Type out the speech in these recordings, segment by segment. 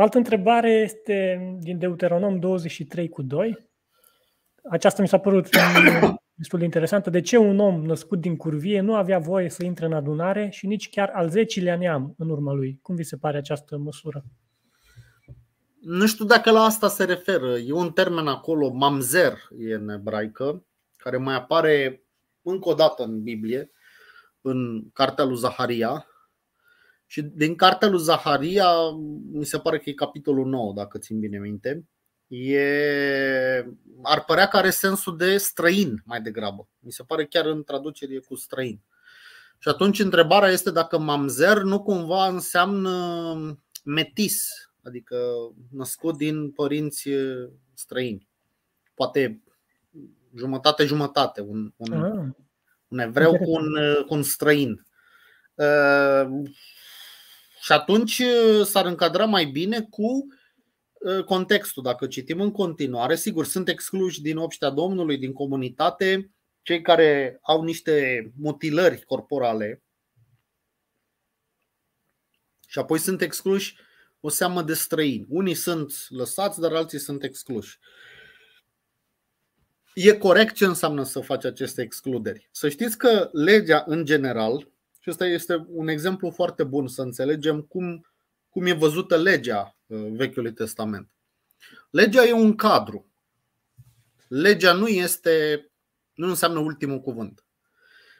O altă întrebare este din Deuteronom 23 cu 2. Aceasta mi s-a părut destul de interesantă. De ce un om născut din curvie nu avea voie să intre în adunare și nici chiar al zecilea neam în urma lui? Cum vi se pare această măsură? Nu știu dacă la asta se referă. E un termen acolo, mamzer e în ebraică, care mai apare încă o dată în Biblie, în cartea lui Zaharia, și din cartea lui Zaharia, mi se pare că e capitolul 9, dacă țin bine minte, e, ar părea că are sensul de străin mai degrabă. Mi se pare chiar în traducere e cu străin. Și atunci întrebarea este dacă mamzer nu cumva înseamnă metis, adică născut din părinți străini. Poate jumătate-jumătate, un, un, ah. un evreu cu un, cu un străin. Uh, și atunci uh, s-ar încadra mai bine cu uh, contextul. Dacă citim în continuare, sigur, sunt excluși din obștea Domnului, din comunitate, cei care au niște mutilări corporale și apoi sunt excluși o seamă de străini. Unii sunt lăsați, dar alții sunt excluși. E corect ce înseamnă să faci aceste excluderi. Să știți că legea, în general, și ăsta este un exemplu foarte bun să înțelegem cum, cum e văzută legea uh, Vechiului Testament. Legea e un cadru. Legea nu este, nu înseamnă ultimul cuvânt.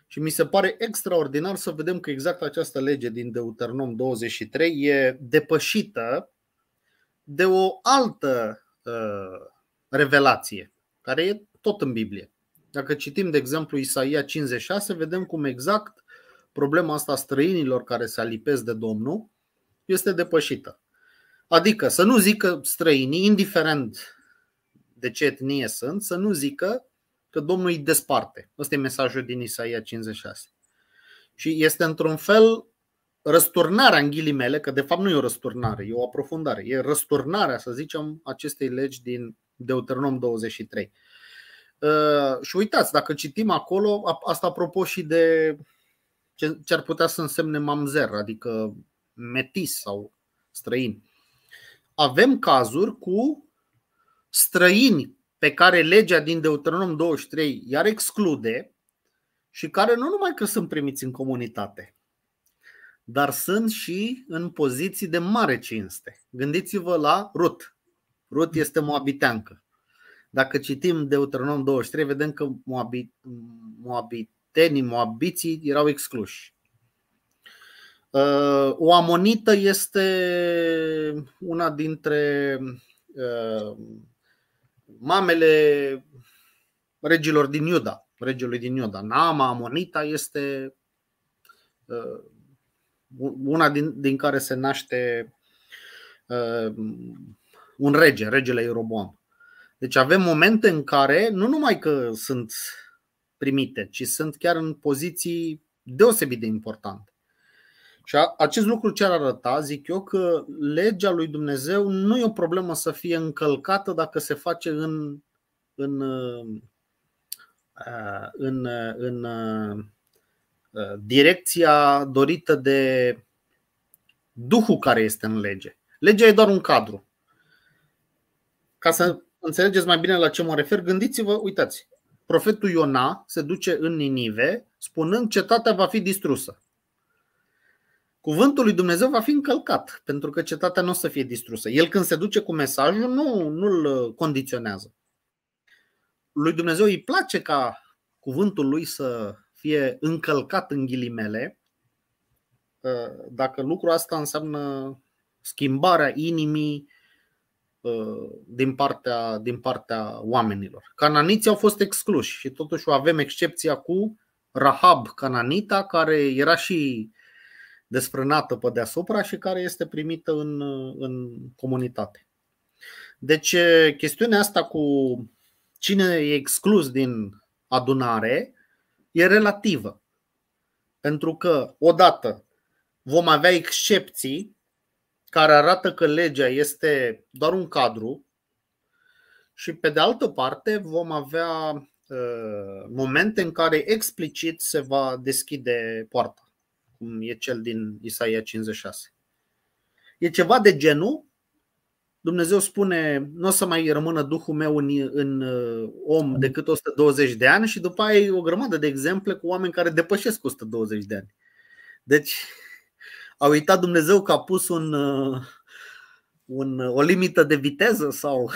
Și mi se pare extraordinar să vedem că exact această lege din Deuteronom 23 e depășită de o altă uh, revelație, care e tot în Biblie. Dacă citim, de exemplu, Isaia 56, vedem cum exact problema asta străinilor care se alipesc de Domnul este depășită. Adică să nu zică străinii, indiferent de ce etnie sunt, să nu zică că Domnul îi desparte. Ăsta e mesajul din Isaia 56. Și este într-un fel răsturnarea în ghilimele, că de fapt nu e o răsturnare, e o aprofundare, e răsturnarea, să zicem, acestei legi din Deuteronom 23. Uh, și uitați, dacă citim acolo, asta apropo și de ce ar putea să însemne mamzer, adică metis sau străin. Avem cazuri cu străini pe care legea din Deuteronom 23 iar exclude și care nu numai că sunt primiți în comunitate, dar sunt și în poziții de mare cinste. Gândiți-vă la Rut. Rut este moabiteancă. Dacă citim Deuteronom 23, vedem că moabit, moabit Tenii, Moabiții erau excluși. Uh, o amonită este una dintre uh, mamele regilor din Iuda, regiului din Iuda. Naama Amonita este uh, una din, din care se naște un rege, regele Ieroboam. Deci avem momente în care nu numai că sunt primite, ci sunt chiar în poziții deosebit de importante. Și acest lucru ce ar arăta, zic eu, că legea lui Dumnezeu nu e o problemă să fie încălcată dacă se face în, în, uh, în, uh, în, în uh, direcția dorită de Duhul care este în lege. Legea e doar un cadru. Ca să înțelegeți mai bine la ce mă refer, gândiți-vă, uitați, profetul Iona se duce în Ninive spunând cetatea va fi distrusă. Cuvântul lui Dumnezeu va fi încălcat, pentru că cetatea nu o să fie distrusă. El când se duce cu mesajul, nu, nu-l uh, condiționează. Lui Dumnezeu îi place ca cuvântul lui să fie încălcat în ghilimele, uh, dacă lucrul asta înseamnă schimbarea inimii, Uh, din partea, din partea oamenilor. Cananiții au fost excluși și totuși avem excepția cu Rahab Cananita, care era și desprânată pe deasupra și care este primită în, uh, în comunitate. Deci, uh, chestiunea asta cu cine e exclus din adunare e relativă. Pentru că, odată, vom avea excepții care arată că legea este doar un cadru și pe de altă parte vom avea uh, momente în care explicit se va deschide poarta, cum e cel din Isaia 56. E ceva de genul Dumnezeu spune, nu o să mai rămână Duhul meu în, în uh, om decât 120 de ani și după aia e o grămadă de exemple cu oameni care depășesc 120 de ani. Deci a uitat Dumnezeu că a pus un, uh, un, uh, o limită de viteză sau